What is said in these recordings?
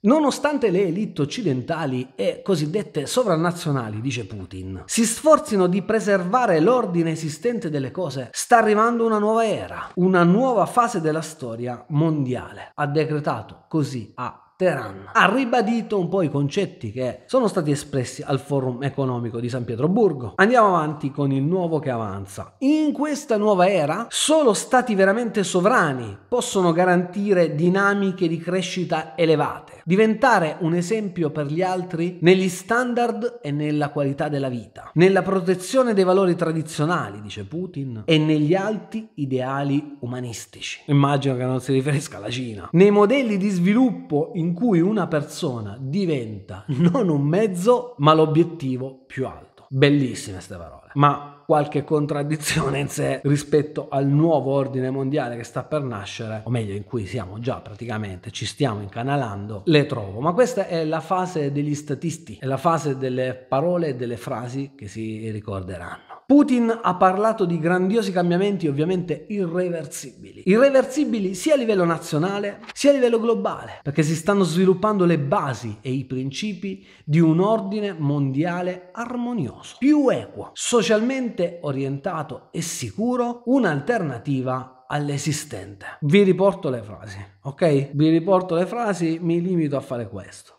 Nonostante le elite occidentali e cosiddette sovranazionali, dice Putin, si sforzino di preservare l'ordine esistente delle cose, sta arrivando una nuova era, una nuova fase della storia mondiale. Ha decretato così a Teheran. Ha ribadito un po' i concetti che sono stati espressi al forum economico di San Pietroburgo. Andiamo avanti con il nuovo che avanza. In questa nuova era solo stati veramente sovrani possono garantire dinamiche di crescita elevate, diventare un esempio per gli altri negli standard e nella qualità della vita, nella protezione dei valori tradizionali, dice Putin, e negli alti ideali umanistici. Immagino che non si riferisca alla Cina. Nei modelli di sviluppo in in cui una persona diventa non un mezzo, ma l'obiettivo più alto. Bellissime queste parole. Ma qualche contraddizione in sé rispetto al nuovo ordine mondiale che sta per nascere, o meglio in cui siamo già praticamente, ci stiamo incanalando, le trovo. Ma questa è la fase degli statisti, è la fase delle parole e delle frasi che si ricorderanno. Putin ha parlato di grandiosi cambiamenti ovviamente irreversibili. Irreversibili sia a livello nazionale sia a livello globale, perché si stanno sviluppando le basi e i principi di un ordine mondiale armonioso, più equo, socialmente orientato e sicuro, un'alternativa all'esistente. Vi riporto le frasi, ok? Vi riporto le frasi, mi limito a fare questo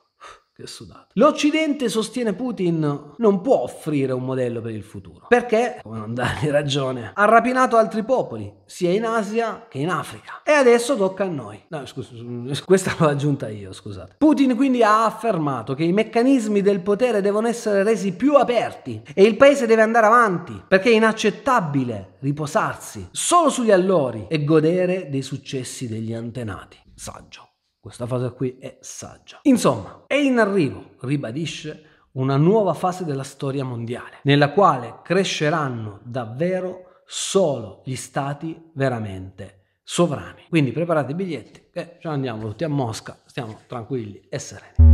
che sudato. L'Occidente, sostiene Putin, non può offrire un modello per il futuro, perché, come non dargli ragione, ha rapinato altri popoli, sia in Asia che in Africa. E adesso tocca a noi. No, scusa, questa l'ho aggiunta io, scusate. Putin quindi ha affermato che i meccanismi del potere devono essere resi più aperti e il paese deve andare avanti, perché è inaccettabile riposarsi solo sugli allori e godere dei successi degli antenati. Saggio. Questa fase qui è saggia. Insomma, è in arrivo, ribadisce, una nuova fase della storia mondiale, nella quale cresceranno davvero solo gli stati veramente sovrani. Quindi preparate i biglietti eh, che ci andiamo tutti a Mosca, stiamo tranquilli e sereni.